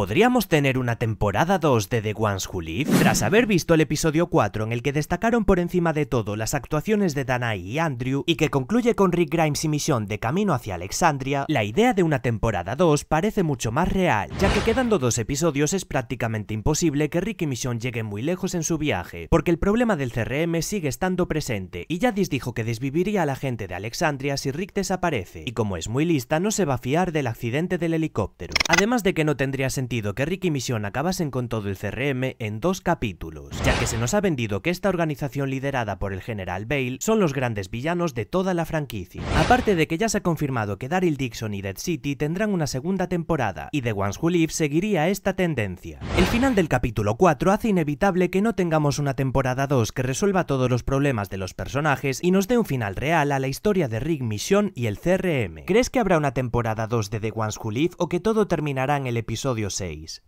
¿Podríamos tener una temporada 2 de The Ones Who Live? Tras haber visto el episodio 4 en el que destacaron por encima de todo las actuaciones de Danai y Andrew y que concluye con Rick Grimes y misión de camino hacia Alexandria, la idea de una temporada 2 parece mucho más real, ya que quedando dos episodios es prácticamente imposible que Rick y Mission lleguen muy lejos en su viaje, porque el problema del CRM sigue estando presente y Yadis dijo que desviviría a la gente de Alexandria si Rick desaparece, y como es muy lista no se va a fiar del accidente del helicóptero. Además de que no tendría sentido sentido que y Misión acabasen con todo el CRM en dos capítulos, ya que se nos ha vendido que esta organización liderada por el general Bale son los grandes villanos de toda la franquicia. Aparte de que ya se ha confirmado que Daryl Dixon y Dead City tendrán una segunda temporada, y The Ones Who Live seguiría esta tendencia. El final del capítulo 4 hace inevitable que no tengamos una temporada 2 que resuelva todos los problemas de los personajes y nos dé un final real a la historia de Rick Mission y el CRM. ¿Crees que habrá una temporada 2 de The Ones Who Live o que todo terminará en el episodio 6? says.